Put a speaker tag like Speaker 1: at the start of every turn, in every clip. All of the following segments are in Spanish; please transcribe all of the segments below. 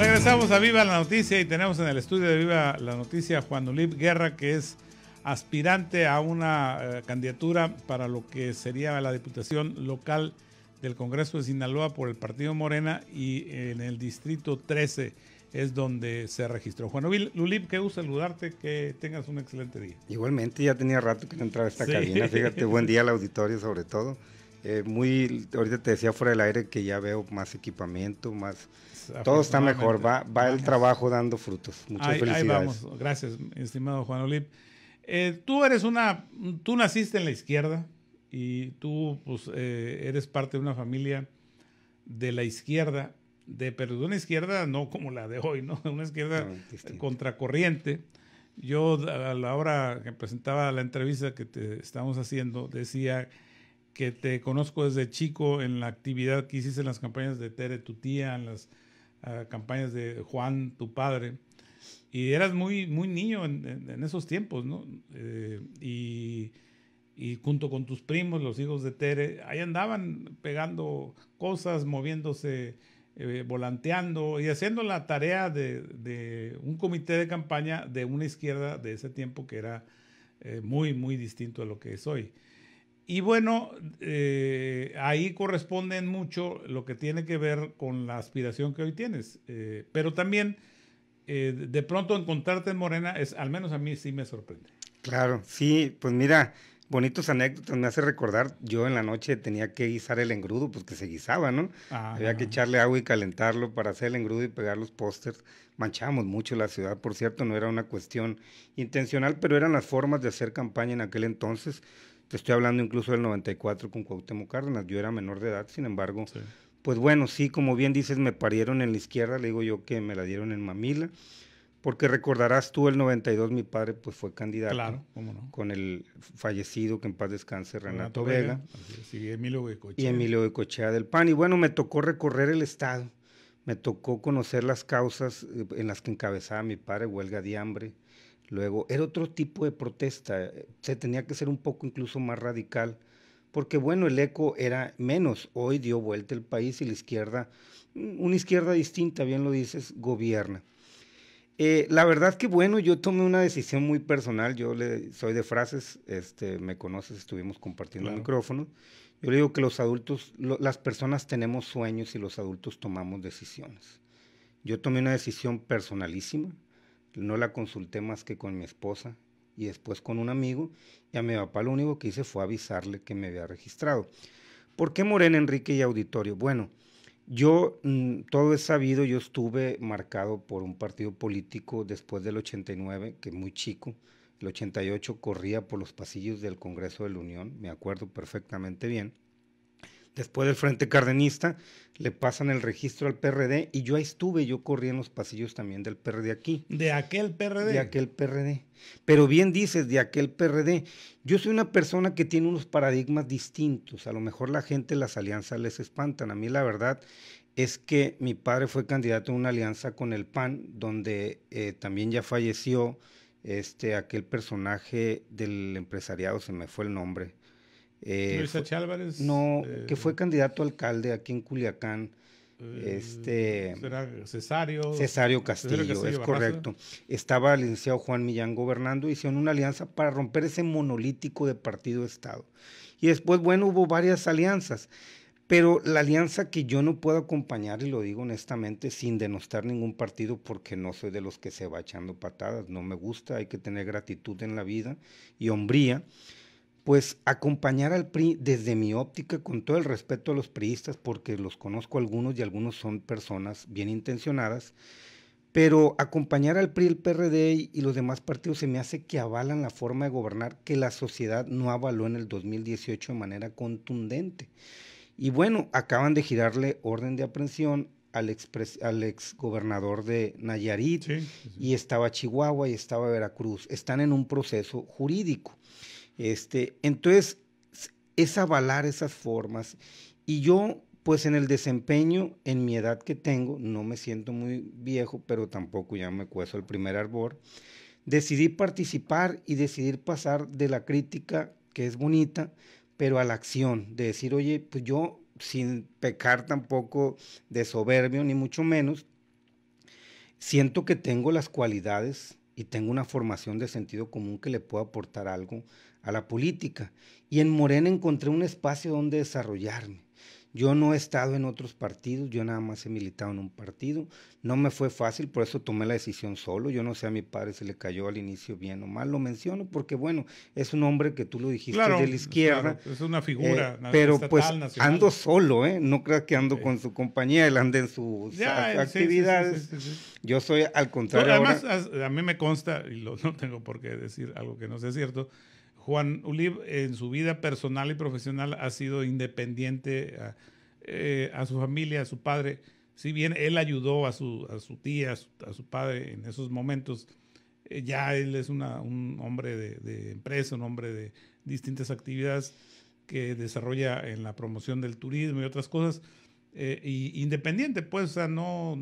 Speaker 1: Regresamos a Viva la Noticia y tenemos en el estudio de Viva la Noticia a Juan Ulip Guerra, que es aspirante a una eh, candidatura para lo que sería la Diputación Local del Congreso de Sinaloa por el Partido Morena y en el Distrito 13 es donde se registró. Juan Lulip, qué gusto saludarte, que tengas un excelente día.
Speaker 2: Igualmente, ya tenía rato que no entraba a esta cabina, fíjate, buen día al auditorio sobre todo. Eh, muy, ahorita te decía fuera del aire que ya veo más equipamiento, más... Pues, todo está mejor, va, va el trabajo dando frutos. Muchas felicidades. Ahí vamos.
Speaker 1: Gracias, estimado Juan Olip. Eh, tú eres una, tú naciste en la izquierda y tú pues, eh, eres parte de una familia de la izquierda, de, pero de una izquierda no como la de hoy, ¿no? Una izquierda contracorriente. Yo a la hora que presentaba la entrevista que te estamos haciendo, decía que te conozco desde chico en la actividad que hiciste en las campañas de Tere, tu tía, en las ah, campañas de Juan, tu padre. Y eras muy, muy niño en, esos tiempos, ¿no? Eh, y, junto con tus primos, los hijos de Tere, ahí andaban pegando cosas, moviéndose, eh, volanteando y haciendo la tarea de, un comité de campaña de una izquierda de ese tiempo que era eh, muy, muy distinto a lo que es hoy. Y bueno, eh, ahí corresponden mucho lo que tiene que ver con la aspiración que hoy tienes. Eh, pero también, eh, de pronto encontrarte en Morena, es, al menos a mí sí me sorprende.
Speaker 2: Claro, sí, pues mira, bonitos anécdotas me hace recordar, yo en la noche tenía que guisar el engrudo, porque pues se guisaba, ¿no? Ah, Había que echarle agua y calentarlo para hacer el engrudo y pegar los pósters. Manchábamos mucho la ciudad, por cierto, no era una cuestión intencional, pero eran las formas de hacer campaña en aquel entonces te estoy hablando incluso del 94 con Cuauhtémoc Cárdenas. Yo era menor de edad, sin embargo, pues bueno, sí, como bien dices, me parieron en la izquierda, le digo yo que me la dieron en mamila, porque recordarás tú, el 92 mi padre pues fue candidato con el fallecido, que en paz descanse, Renato, Vega. Y Emilio Ecochea. Y Emilio del PAN. Y bueno, me tocó recorrer el Estado, me tocó conocer las causas eh, en las que encabezaba mi padre, huelga de hambre, Luego, era otro tipo de protesta, eh, se tenía que ser un poco incluso más radical, porque bueno, el eco era menos, hoy dio vuelta el país y la izquierda, mm, una izquierda distinta, bien lo dices, gobierna. Eh, la verdad que bueno, yo tomé una decisión muy personal, yo soy de frases, este, me conoces, estuvimos compartiendo el micrófonos, yo le digo que los adultos, las personas tenemos sueños y los adultos tomamos decisiones. Yo tomé una decisión personalísima, no la consulté más que con mi esposa y después con un amigo, y a mi papá lo único que hice fue avisarle que me había registrado. ¿Por qué Morena, Enrique y Auditorio? Bueno, yo mm, todo es sabido, yo estuve marcado por un partido político después del 89, que muy chico, el 88 corría por los pasillos del Congreso de la Unión, me acuerdo perfectamente bien después del Frente Cardenista, le pasan el registro al PRD y yo ahí estuve, yo corrí en los pasillos también del PRD aquí.
Speaker 1: ¿De aquel PRD? De aquel
Speaker 2: PRD. Pero bien dices, de aquel PRD. Yo soy una persona que tiene unos paradigmas distintos. A lo mejor la gente, las alianzas les espantan. A mí la verdad es que mi padre fue candidato a una alianza con el PAN, donde eh, también ya falleció este, aquel personaje del empresariado, se me fue el nombre. Eh,
Speaker 1: no, que fue
Speaker 2: eh, candidato alcalde aquí en Culiacán. Eh, este,
Speaker 1: Cesario?
Speaker 2: Cesario Castillo, es correcto. Estaba el licenciado Juan Millán gobernando, y hicieron una alianza para romper ese monolítico de partido-estado. Y después, bueno, hubo varias alianzas. Pero la alianza que yo no puedo acompañar, y lo digo honestamente, sin denostar ningún partido, porque no soy de los que se va echando patadas, no me gusta, hay que tener gratitud en la vida y hombría pues acompañar al PRI desde mi óptica, con todo el respeto a los priistas, porque los conozco algunos y algunos son personas bien intencionadas, pero acompañar al PRI, el PRD y los demás partidos se me hace que avalan la forma de gobernar que la sociedad no avaló en el 2018 de manera contundente. Y bueno, acaban de girarle orden de aprehensión al ex, gobernador de Nayarit y estaba Chihuahua y estaba Veracruz. Están en un proceso jurídico. Este, entonces, es avalar esas formas. Y yo, pues en el desempeño, en mi edad que tengo, no me siento muy viejo, pero tampoco ya me cueso el primer arbor, decidí participar y decidir pasar de la crítica, que es bonita, pero a la acción, de decir, oye, pues yo, sin pecar tampoco de soberbio, ni mucho menos, siento que tengo las cualidades y tengo una formación de sentido común que le puedo aportar algo a la política y en Morena encontré un espacio donde desarrollarme. Yo no he estado en otros partidos, yo nada más he militado en un partido. No me fue fácil, por eso tomé la decisión solo. Yo no sé a mi padre si le cayó al inicio bien o mal, lo menciono porque, bueno, es un hombre que tú lo dijiste de la izquierda. es una figura. Eh, pero pues ando solo, ¿eh? No creas que ando con su compañía, él anda en sus actividades. yo soy al contrario. además,
Speaker 1: a, mí me consta, y no tengo por qué decir algo que no sea cierto, Juan Ulib en su vida personal y profesional ha sido independiente eh, a, su familia, a su padre. Si bien él ayudó a su, tía, a su, padre en esos momentos, eh, ya él es un hombre de, empresa, un hombre de distintas actividades que desarrolla en la promoción del turismo y otras cosas, eh, y independiente, pues, o sea, no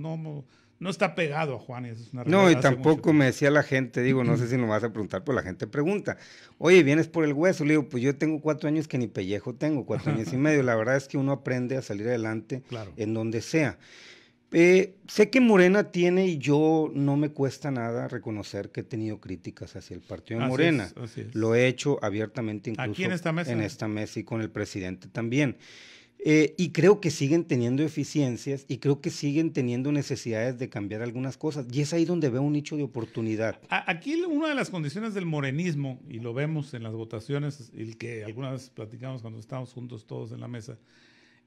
Speaker 1: no está pegado a Juan. Es una no, y tampoco
Speaker 2: me decía la gente, digo, no sé si lo vas a preguntar, pero la gente pregunta, oye, ¿vienes por el hueso? Le digo, pues yo tengo cuatro años que ni pellejo tengo, cuatro años y medio. La verdad es que uno aprende a salir adelante en donde sea. Eh, sé que Morena tiene y yo no me cuesta nada reconocer que he tenido críticas hacia el partido de Morena. Lo he hecho abiertamente incluso en esta mesa y con el presidente también. Eh, y creo que siguen teniendo eficiencias y creo que siguen teniendo necesidades de cambiar algunas cosas. Y es ahí donde veo un nicho de oportunidad.
Speaker 1: Aquí una de las condiciones del morenismo, y lo vemos en las votaciones, el que algunas veces platicamos cuando estamos juntos todos en la mesa,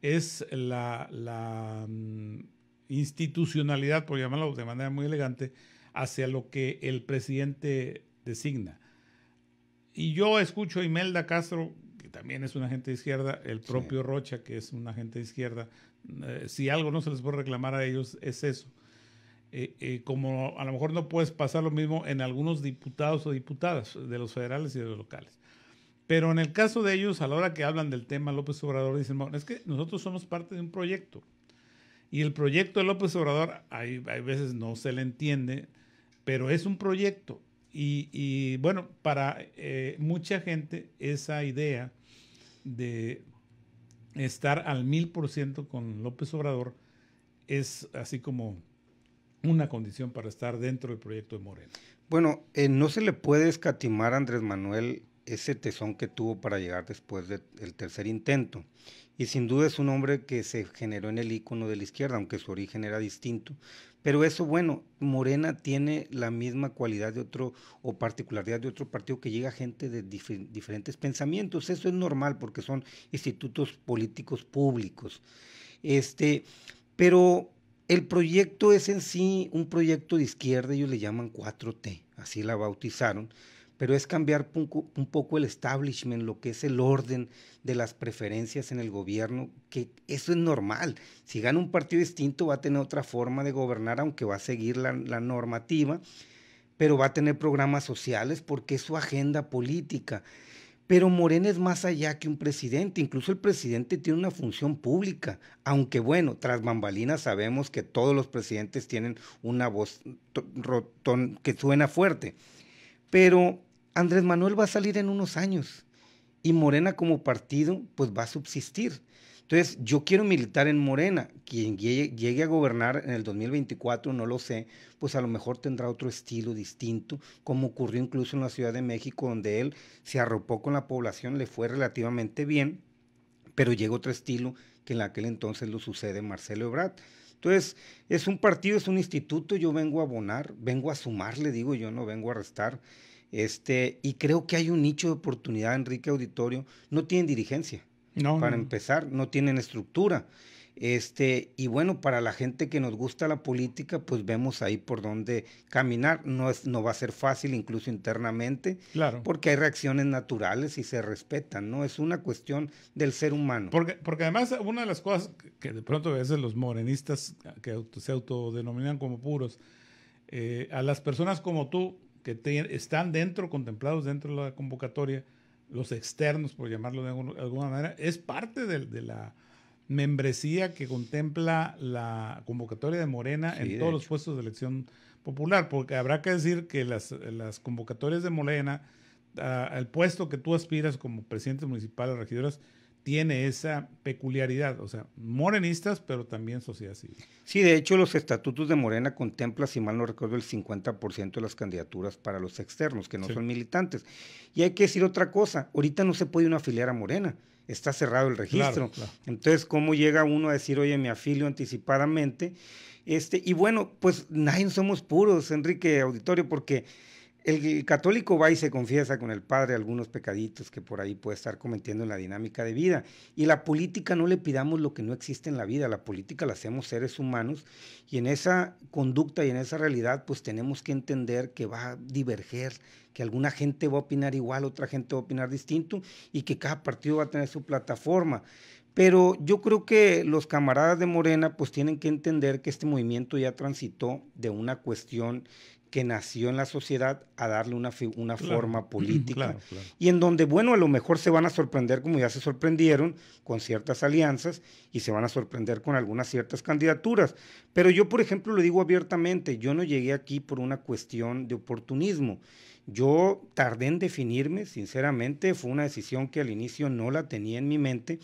Speaker 1: es la, mm, institucionalidad, por llamarlo de manera muy elegante, hacia lo que el presidente designa. Y yo escucho a Imelda Castro también es un agente de izquierda, el propio Rocha, que es un agente de izquierda. Eh, si algo no se les puede reclamar a ellos, es eso. Eh, eh, como a lo mejor no puedes pasar lo mismo en algunos diputados o diputadas de los federales y de los locales. Pero en el caso de ellos, a la hora que hablan del tema López Obrador, dicen, bueno, es que nosotros somos parte de un proyecto. Y el proyecto de López Obrador, hay, hay veces no se le entiende, pero es un proyecto. Y, y bueno, para mucha gente esa idea de estar al mil por ciento con López Obrador es así como una condición para estar dentro del proyecto de Morena.
Speaker 2: Bueno, eh, no se le puede escatimar a Andrés Manuel ese tesón que tuvo para llegar después del tercer intento y sin duda es un hombre que se generó en el icono de la izquierda, aunque su origen era distinto. Pero eso, bueno, Morena tiene la misma cualidad de otro o particularidad de otro partido que llega gente de diferentes pensamientos. Eso es normal porque son institutos políticos públicos. Este, pero el proyecto es en sí un proyecto de izquierda, ellos le llaman 4T, así la bautizaron pero es cambiar un poco el establishment, lo que es el orden de las preferencias en el gobierno, que eso es normal. Si gana un partido distinto va a tener otra forma de gobernar, aunque va a seguir la, normativa, pero va a tener programas sociales porque es su agenda política. Pero Morena es más allá que un presidente. Incluso el presidente tiene una función pública. Aunque bueno, tras bambalinas sabemos que todos los presidentes tienen una voz que suena fuerte. Pero Andrés Manuel va a salir en unos años y Morena como partido pues va a subsistir. Entonces, yo quiero militar en Morena. Quien llegue a gobernar en el 2024, no lo sé, pues a lo mejor tendrá otro estilo distinto, como ocurrió incluso en la Ciudad de México, donde él se arropó con la población, le fue relativamente bien, pero llegó otro estilo que en aquel entonces lo sucede Marcelo Ebrard. Entonces, es un partido, es un instituto, yo vengo a abonar, vengo a sumar, le digo yo, no vengo a restar. Este, y creo que hay un nicho de oportunidad, Enrique Auditorio. No tienen dirigencia, no, para empezar, no tienen estructura. Este, y bueno, para la gente que nos gusta la política, pues vemos ahí por dónde caminar. No, no va a ser fácil, incluso internamente, claro. porque hay reacciones naturales y se respetan, ¿no? Es una cuestión del ser humano. Porque, porque además, una de las cosas
Speaker 1: que de pronto a veces los morenistas que se autodenominan como puros, eh, a las personas como tú, que están dentro, contemplados dentro de la convocatoria, los externos, por llamarlo de alguna manera, es parte de, la membresía que contempla la convocatoria de Morena en todos los puestos de elección popular, porque habrá que decir que las, las convocatorias de Morena, al ah, puesto que tú aspiras como presidente municipal, o regidoras, tiene esa peculiaridad, o sea, morenistas, pero también sociedad civil.
Speaker 2: Sí, de hecho, los estatutos de Morena contemplan, si mal no recuerdo, el 50% de las candidaturas para los externos, que no son militantes. Y hay que decir otra cosa, ahorita no se puede uno afiliar a Morena, está cerrado el registro. Entonces, ¿cómo llega uno a decir, oye, me afilio anticipadamente? Este, y bueno, pues nadie somos puros, Enrique Auditorio, porque el católico va y se confiesa con el padre algunos pecaditos que por ahí puede estar cometiendo en la dinámica de vida. Y la política no le pidamos lo que no existe en la vida, la política la hacemos seres humanos y en esa conducta y en esa realidad pues tenemos que entender que va a diverger, que alguna gente va a opinar igual, otra gente va a opinar distinto y que cada partido va a tener su plataforma. Pero yo creo que los camaradas de Morena pues tienen que entender que este movimiento ya transitó de una cuestión que nació en la sociedad a darle una, una forma política. Y en donde, bueno, a lo mejor se van a sorprender, como ya se sorprendieron, con ciertas alianzas y se van a sorprender con algunas ciertas candidaturas. Pero yo, por ejemplo, lo digo abiertamente, yo no llegué aquí por una cuestión de oportunismo. Yo tardé en definirme, sinceramente, fue una decisión que al inicio no la tenía en mi mente,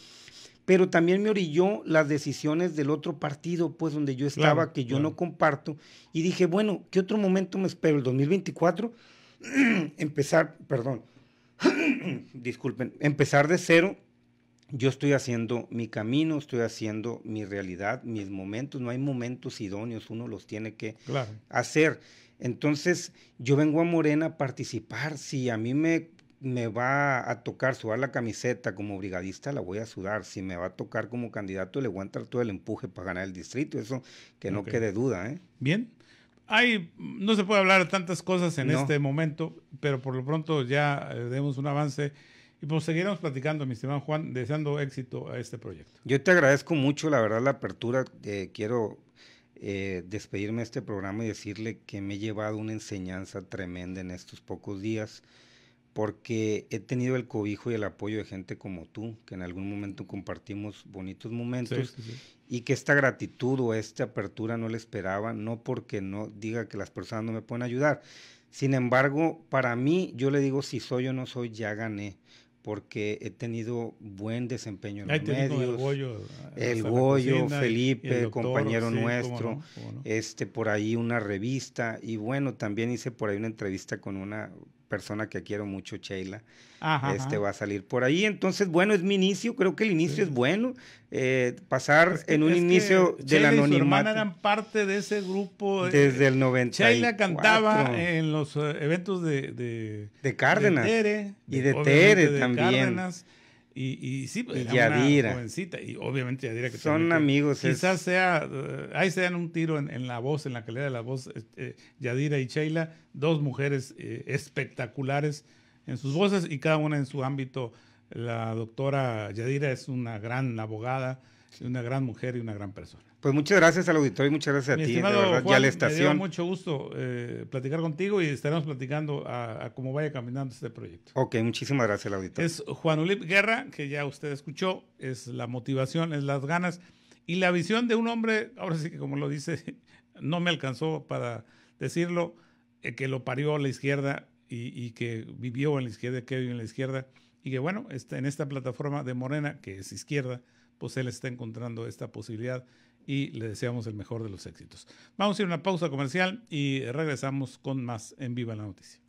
Speaker 2: pero también me orilló las decisiones del otro partido, pues donde yo estaba, que yo no comparto, y dije, bueno, ¿qué otro momento me espero? El 2024, empezar, perdón, disculpen, empezar de cero. Yo estoy haciendo mi camino, estoy haciendo mi realidad, mis momentos. No hay momentos idóneos, uno los tiene que hacer. Entonces, yo vengo a Morena a participar. Si a mí me me va a tocar sudar la camiseta como brigadista, la voy a sudar. Si me va a tocar como candidato, le voy a entrar todo el empuje para ganar el distrito. Eso que no quede duda. ¿eh? Bien.
Speaker 1: Hay, no se puede hablar de tantas cosas en este momento, pero por lo pronto ya eh, demos un avance. Y pues seguiremos platicando, mi estimado Juan, deseando éxito a este proyecto.
Speaker 2: Yo te agradezco mucho, la verdad, la apertura. Eh, quiero despedirme de este programa y decirle que me he llevado una enseñanza tremenda en estos pocos días porque he tenido el cobijo y el apoyo de gente como tú, que en algún momento compartimos bonitos momentos y que esta gratitud o esta apertura no le esperaba, no porque no diga que las personas no me pueden ayudar. Sin embargo, para mí, yo le digo si soy o no soy, ya gané porque he tenido buen desempeño en los medios. El Goyo, Felipe, compañero nuestro, este por ahí una revista y bueno, también hice por ahí una entrevista con una persona que quiero mucho, Sheila, este va a salir por ahí. Entonces, bueno, es mi inicio, creo que el inicio es bueno. Eh, pasar en un inicio del de la Y su hermana eran
Speaker 1: parte de ese grupo. Eh, Desde el 90. Sheila cantaba en los eh, eventos de... De, Cárdenas. y de, Tere también. Y, y sí, y Yadira. Y obviamente Yadira que Son amigos. Quizás sea, eh, ahí se dan un tiro en, la voz, en la calidad de la voz, este, Yadira y Sheila, dos mujeres eh, espectaculares en sus voces y cada una en su ámbito. La doctora Yadira es una gran abogada, una gran mujer y una gran persona.
Speaker 2: Pues muchas gracias al auditorio y muchas gracias a ti Juan, y la estación. Me dio
Speaker 1: mucho gusto eh, platicar contigo y estaremos platicando a, cómo vaya caminando este proyecto.
Speaker 2: Ok, muchísimas gracias al auditorio.
Speaker 1: Es Juan Ulip Guerra, que ya usted escuchó, es la motivación, es las ganas y la visión de un hombre, ahora sí que como lo dice, no me alcanzó para decirlo, eh, que lo parió a la izquierda y, que vivió en la izquierda, que vivió en la izquierda y que bueno, en esta plataforma de Morena, que es izquierda, pues él está encontrando esta posibilidad y le deseamos el mejor de los éxitos. Vamos a ir a una pausa comercial y regresamos con más en Viva la Noticia.